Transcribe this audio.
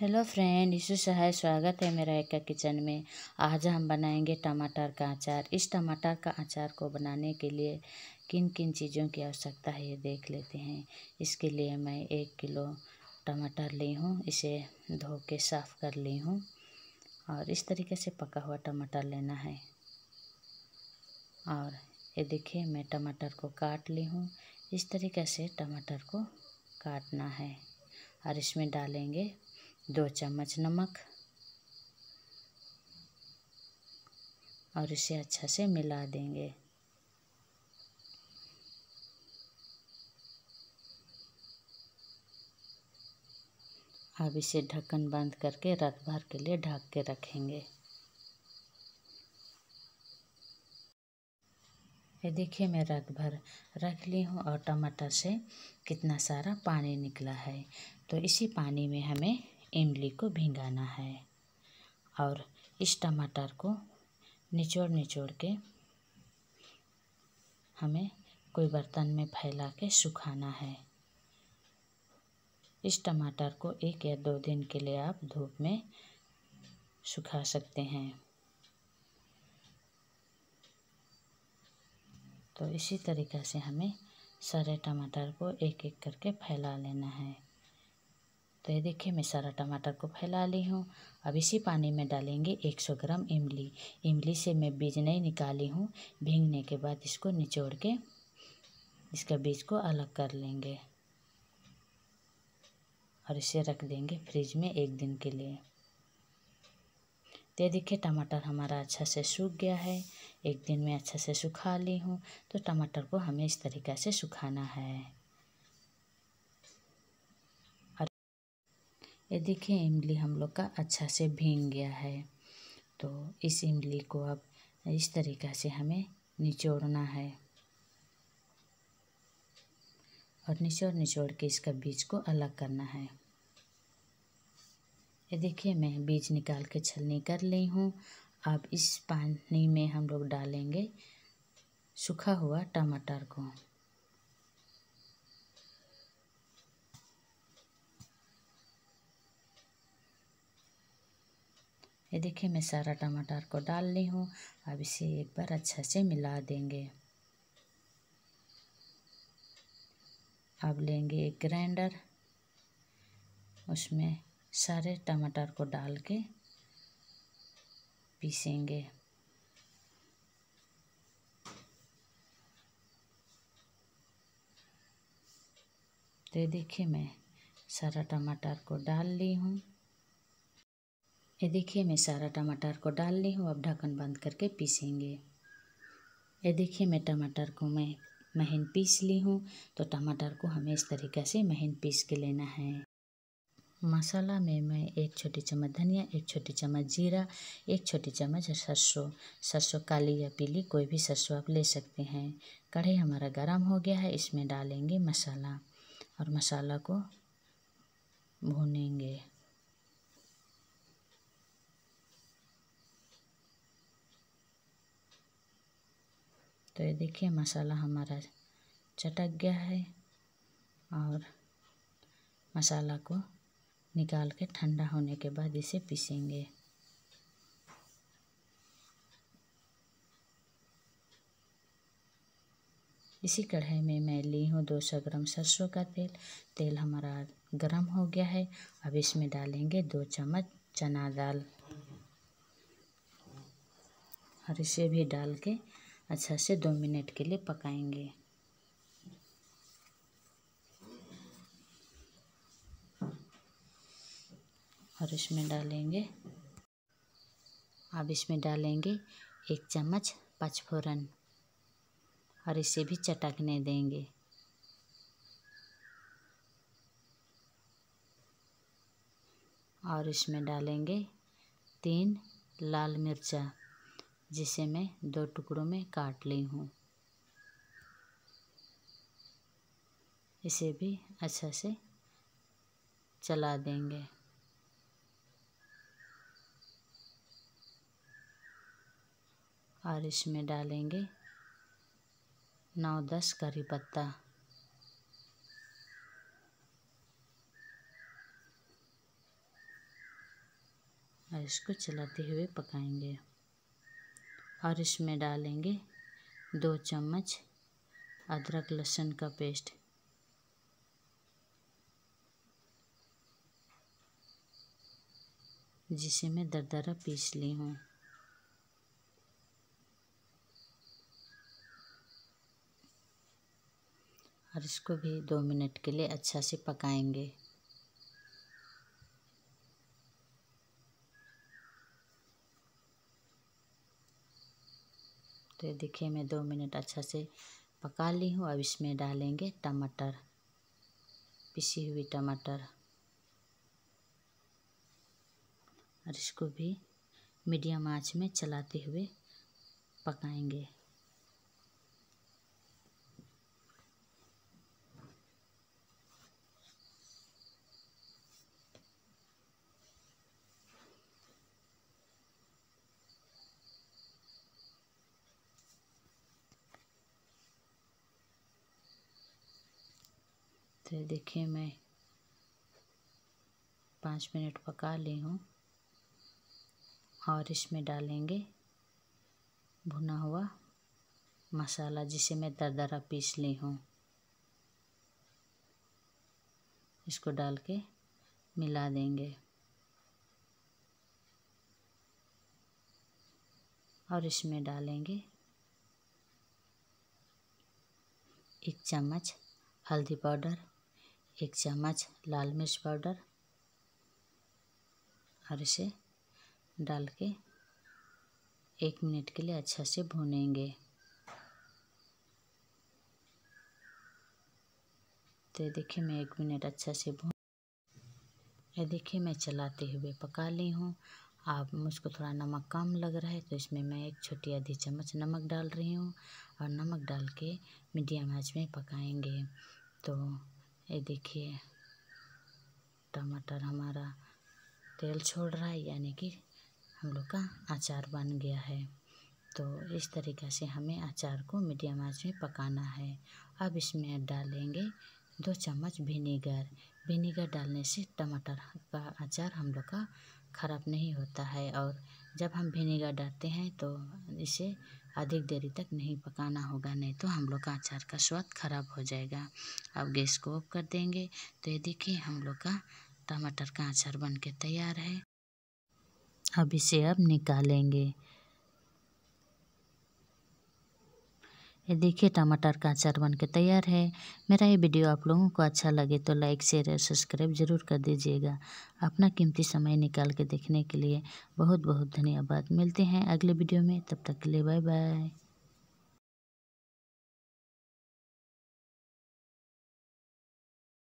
hello friend यीशु सहाय स्वागत है मेरा एक किचन में आज हम बनाएंगे टमाटर का अचार इस टमाटर का अचार को बनाने के लिए किन किन चीज़ों की आवश्यकता है ये देख लेते हैं इसके लिए मैं एक किलो टमाटर ली हूँ इसे धो के साफ़ कर ली हूँ और इस तरीके से पका हुआ टमाटर लेना है और ये देखिए मैं टमाटर को काट ली हूँ इस तरीके से टमाटर को काटना है और इसमें डालेंगे दो चम्मच नमक और इसे अच्छा से मिला देंगे अब इसे ढक्कन बंद करके रात भर के लिए ढक के रखेंगे ये देखिए मैं रात भर रख ली हूँ और टमाटर से कितना सारा पानी निकला है तो इसी पानी में हमें इमली को भिंगाना है और इस टमाटर को निचोड़ निचोड़ के हमें कोई बर्तन में फैला के सुखाना है इस टमाटर को एक या दो दिन के लिए आप धूप में सुखा सकते हैं तो इसी तरीक़े से हमें सारे टमाटर को एक एक करके फैला लेना है तो ये देखिए मैं सारा टमाटर को फैला ली हूँ अब इसी पानी में डालेंगे 100 ग्राम इमली इमली से मैं बीज नहीं निकाली हूँ भींगने के बाद इसको निचोड़ के इसका बीज को अलग कर लेंगे और इसे रख देंगे फ्रिज में एक दिन के लिए तो देखिए टमाटर हमारा अच्छा से सूख गया है एक दिन में अच्छा से सुखा ली हूँ तो टमाटर को हमें इस तरीक़ा से सुखाना है ये देखिए इमली हम लोग का अच्छा से भींग गया है तो इस इमली को अब इस तरीक़ा से हमें निचोड़ना है और निचोड़ निचोड़ के इसका बीज को अलग करना है ये देखिए मैं बीज निकाल के छलनी कर ली हूँ अब इस पानी में हम लोग डालेंगे सूखा हुआ टमाटर को ये देखिए मैं सारा टमाटर को डाल ली हूँ अब इसे एक बार अच्छा से मिला देंगे अब लेंगे एक ग्राइंडर उसमें सारे टमाटर को डाल के पीसेंगे तो देखिए मैं सारा टमाटर को डाल ली हूँ ये देखिए मैं सारा टमाटर को डाल ली हूँ अब ढक्कन बंद करके पीसेंगे ये देखिए मैं टमाटर को मैं महीन पीस ली हूँ तो टमाटर को हमें इस तरीके से महीन पीस के लेना है मसाला में मैं एक छोटी चम्मच धनिया एक छोटी चम्मच जीरा एक छोटी चम्मच सरसों सरसों काली या पीली कोई भी सरसों आप ले सकते हैं कढ़ाई हमारा गर्म हो गया है इसमें डालेंगे मसाला और मसाला को भूनेंगे तो ये देखिए मसाला हमारा चटक गया है और मसाला को निकाल के ठंडा होने के बाद इसे पीसेंगे इसी कढ़ाई में मैं ली हूँ 200 ग्राम सरसों का तेल तेल हमारा गरम हो गया है अब इसमें डालेंगे दो चम्मच चना दाल और इसे भी डाल के अच्छा से दो मिनट के लिए पकाएंगे और इसमें डालेंगे अब इसमें डालेंगे एक चम्मच पचफोरन और इसे भी चटकने देंगे और इसमें डालेंगे तीन लाल मिर्चा जिसे मैं दो टुकड़ों में काट ली हूँ इसे भी अच्छा से चला देंगे और इसमें डालेंगे नौ दस करी पत्ता और इसको चलाते हुए पकाएंगे और इसमें डालेंगे दो चम्मच अदरक लहसुन का पेस्ट जिसे मैं दरदरा पीस ली हूँ और इसको भी दो मिनट के लिए अच्छा से पकाएंगे फिर दिखे मैं दो मिनट अच्छा से पका ली हूँ अब इसमें डालेंगे टमाटर पिसी हुई टमाटर और इसको भी मीडियम आंच में चलाते हुए पकाएंगे तो देखिए मैं पाँच मिनट पका ली हूँ और इसमें डालेंगे भुना हुआ मसाला जिसे मैं दरदरा पीस ली हूँ इसको डाल के मिला देंगे और इसमें डालेंगे एक चम्मच हल्दी पाउडर एक चम्मच लाल मिर्च पाउडर और इसे डाल के एक मिनट के लिए अच्छा से भूनेंगे तो ये देखिए मैं एक मिनट अच्छा से भून ये देखिए मैं चलाते हुए पका ली हूँ आप मुझको थोड़ा नमक कम लग रहा है तो इसमें मैं एक छोटी आधी चम्मच नमक डाल रही हूँ और नमक डाल के मीडियम आँच में पकाएंगे तो ये देखिए टमाटर हमारा तेल छोड़ रहा है यानी कि हम लोग का अचार बन गया है तो इस तरीक़े से हमें अचार को मीडियम आंच में पकाना है अब इसमें डालेंगे दो चम्मच विनीगर विनीगर डालने से टमाटर का अचार हम लोग का ख़राब नहीं होता है और जब हम विनीगर डालते हैं तो इसे अधिक देरी तक नहीं पकाना होगा नहीं तो हम लोग का अचार का स्वाद खराब हो जाएगा अब गैस को ऑफ कर देंगे तो ये देखिए हम लोग का टमाटर का अचार बन के तैयार है अब इसे अब निकालेंगे ये देखिए टमाटर का अचार बन के तैयार है मेरा ये वीडियो आप लोगों को अच्छा लगे तो लाइक शेयर और सब्सक्राइब ज़रूर कर दीजिएगा अपना कीमती समय निकाल के देखने के लिए बहुत बहुत धन्यवाद मिलते हैं अगले वीडियो में तब तक के लिए बाय बाय